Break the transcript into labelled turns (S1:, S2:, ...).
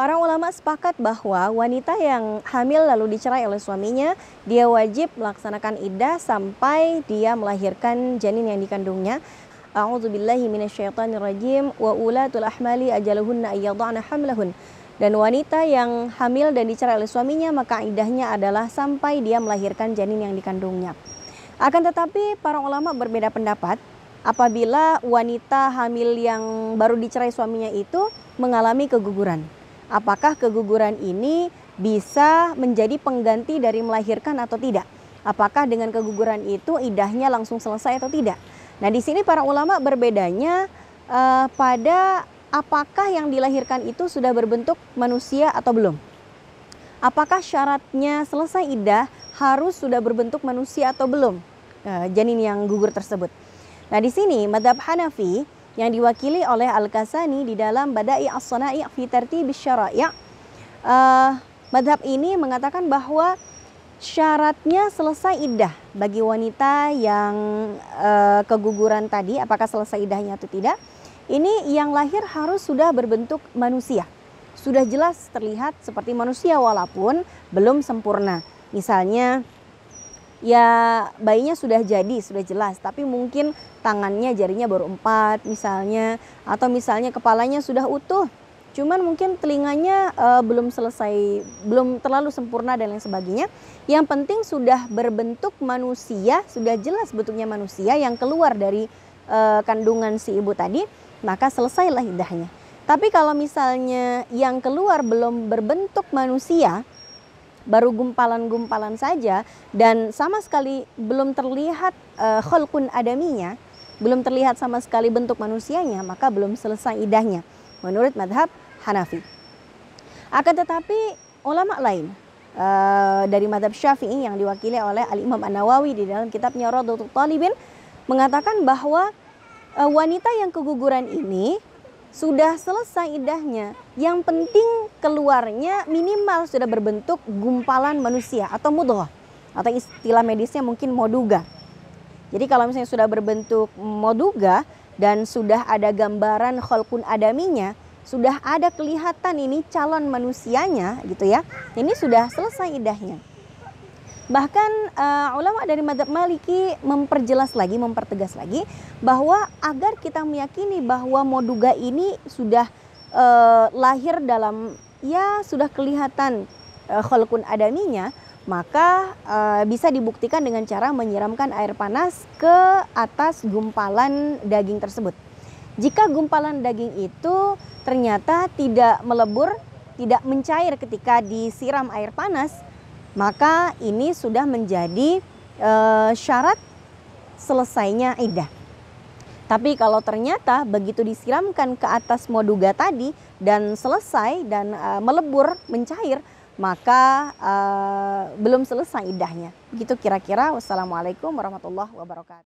S1: Para ulama sepakat bahwa wanita yang hamil lalu dicerai oleh suaminya, dia wajib melaksanakan idah sampai dia melahirkan janin yang dikandungnya. A'udzubillahiminasyaitanirrajim wa ulatul ahmali ajaluhunna ayyadhana hamlahun. Dan wanita yang hamil dan dicerai oleh suaminya, maka idahnya adalah sampai dia melahirkan janin yang dikandungnya. Akan tetapi para ulama berbeda pendapat apabila wanita hamil yang baru dicerai suaminya itu mengalami keguguran apakah keguguran ini bisa menjadi pengganti dari melahirkan atau tidak. Apakah dengan keguguran itu idahnya langsung selesai atau tidak. Nah di sini para ulama berbedanya eh, pada apakah yang dilahirkan itu sudah berbentuk manusia atau belum. Apakah syaratnya selesai idah harus sudah berbentuk manusia atau belum eh, janin yang gugur tersebut. Nah di sini madhab Hanafi yang diwakili oleh Al-Kasani di dalam Bada'i As-Sana'i fi Tartib Syara'i'. Uh, eh, madhab ini mengatakan bahwa syaratnya selesai idah bagi wanita yang uh, keguguran tadi apakah selesai idahnya atau tidak. Ini yang lahir harus sudah berbentuk manusia. Sudah jelas terlihat seperti manusia walaupun belum sempurna. Misalnya ya bayinya sudah jadi, sudah jelas, tapi mungkin tangannya jarinya baru empat misalnya atau misalnya kepalanya sudah utuh. Cuman mungkin telinganya uh, belum selesai, belum terlalu sempurna dan lain sebagainya. Yang penting sudah berbentuk manusia, sudah jelas bentuknya manusia yang keluar dari uh, kandungan si ibu tadi, maka selesailah idahnya. Tapi kalau misalnya yang keluar belum berbentuk manusia, baru gumpalan-gumpalan saja dan sama sekali belum terlihat uh, eh, khulkun adaminya, belum terlihat sama sekali bentuk manusianya, maka belum selesai idahnya menurut madhab Hanafi. Akan tetapi ulama lain uh, dari madhab Syafi'i yang diwakili oleh Al-Imam An-Nawawi di dalam kitabnya Radhatul Talibin mengatakan bahwa uh, wanita yang keguguran ini sudah selesai idahnya. Yang penting keluarnya minimal sudah berbentuk gumpalan manusia atau mudghah atau istilah medisnya mungkin moduga. Jadi kalau misalnya sudah berbentuk moduga dan sudah ada gambaran kholkun adaminya, sudah ada kelihatan ini calon manusianya gitu ya. Ini sudah selesai idahnya. Bahkan uh, ulama dari madhab Maliki memperjelas lagi, mempertegas lagi bahwa agar kita meyakini bahwa moduga ini sudah uh, lahir dalam ya sudah kelihatan uh, eh, khulkun adaminya, maka uh, bisa dibuktikan dengan cara menyiramkan air panas ke atas gumpalan daging tersebut. Jika gumpalan daging itu ternyata tidak melebur, tidak mencair ketika disiram air panas, maka ini sudah menjadi e, syarat selesainya idah. Tapi kalau ternyata begitu disiramkan ke atas moduga tadi dan selesai dan e, melebur, mencair, maka e, belum selesai idahnya. Begitu kira-kira. Wassalamualaikum warahmatullahi wabarakatuh.